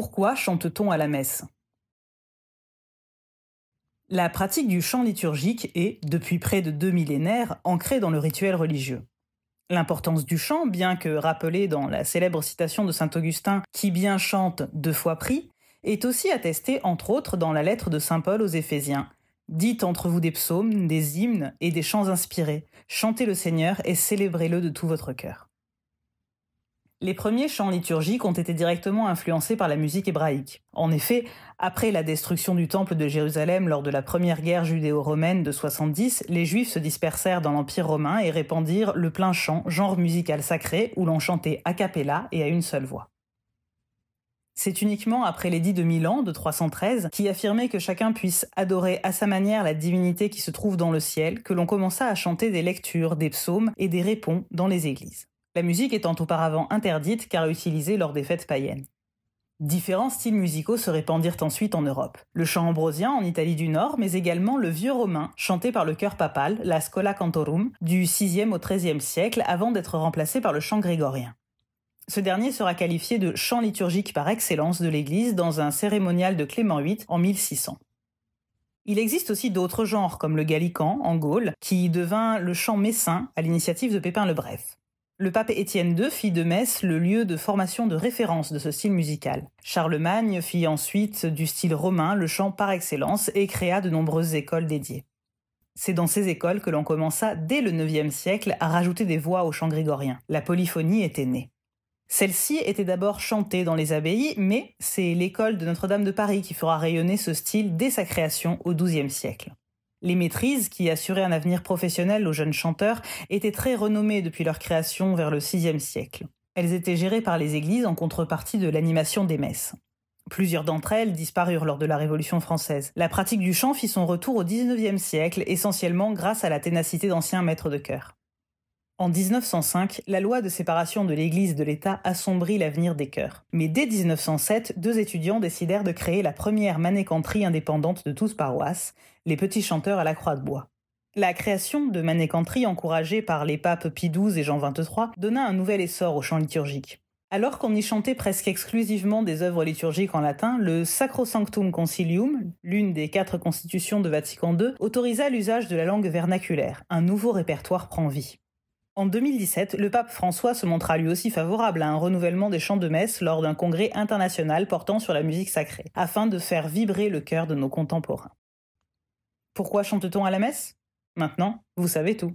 Pourquoi chante-t-on à la messe La pratique du chant liturgique est, depuis près de deux millénaires, ancrée dans le rituel religieux. L'importance du chant, bien que rappelée dans la célèbre citation de saint Augustin Qui bien chante, deux fois prie, est aussi attestée entre autres dans la lettre de saint Paul aux Éphésiens. Dites entre vous des psaumes, des hymnes et des chants inspirés, chantez le Seigneur et célébrez-le de tout votre cœur. Les premiers chants liturgiques ont été directement influencés par la musique hébraïque. En effet, après la destruction du Temple de Jérusalem lors de la première guerre judéo-romaine de 70, les Juifs se dispersèrent dans l'Empire romain et répandirent le plein chant, genre musical sacré, où l'on chantait a cappella et à une seule voix. C'est uniquement après l'édit de Milan de 313 qui affirmait que chacun puisse adorer à sa manière la divinité qui se trouve dans le ciel que l'on commença à chanter des lectures, des psaumes et des répons dans les églises la musique étant auparavant interdite car utilisée lors des fêtes païennes. Différents styles musicaux se répandirent ensuite en Europe. Le chant ambrosien en Italie du Nord, mais également le vieux romain, chanté par le chœur papal, la Scola Cantorum, du 6e au 13 siècle, avant d'être remplacé par le chant grégorien. Ce dernier sera qualifié de chant liturgique par excellence de l'Église dans un cérémonial de Clément VIII en 1600. Il existe aussi d'autres genres comme le gallican en Gaule, qui devint le chant messin à l'initiative de Pépin le Bref. Le pape Étienne II fit de Metz le lieu de formation de référence de ce style musical. Charlemagne fit ensuite du style romain le chant par excellence et créa de nombreuses écoles dédiées. C'est dans ces écoles que l'on commença dès le IXe siècle à rajouter des voix au chant grégorien. La polyphonie était née. Celle-ci était d'abord chantée dans les abbayes, mais c'est l'école de Notre-Dame de Paris qui fera rayonner ce style dès sa création au XIIe siècle. Les maîtrises, qui assuraient un avenir professionnel aux jeunes chanteurs, étaient très renommées depuis leur création vers le VIe siècle. Elles étaient gérées par les églises en contrepartie de l'animation des messes. Plusieurs d'entre elles disparurent lors de la Révolution française. La pratique du chant fit son retour au XIXe siècle, essentiellement grâce à la ténacité d'anciens maîtres de chœur. En 1905, la loi de séparation de l'Église de l'État assombrit l'avenir des chœurs. Mais dès 1907, deux étudiants décidèrent de créer la première manécanterie indépendante de tous paroisses, les Petits Chanteurs à la Croix de Bois. La création de manécanterie encouragée par les papes Pie XII et Jean XXIII donna un nouvel essor au chant liturgique. Alors qu'on y chantait presque exclusivement des œuvres liturgiques en latin, le Sacrosanctum Concilium, l'une des quatre constitutions de Vatican II, autorisa l'usage de la langue vernaculaire. Un nouveau répertoire prend vie. En 2017, le pape François se montra lui aussi favorable à un renouvellement des chants de messe lors d'un congrès international portant sur la musique sacrée, afin de faire vibrer le cœur de nos contemporains. Pourquoi chante-t-on à la messe Maintenant, vous savez tout.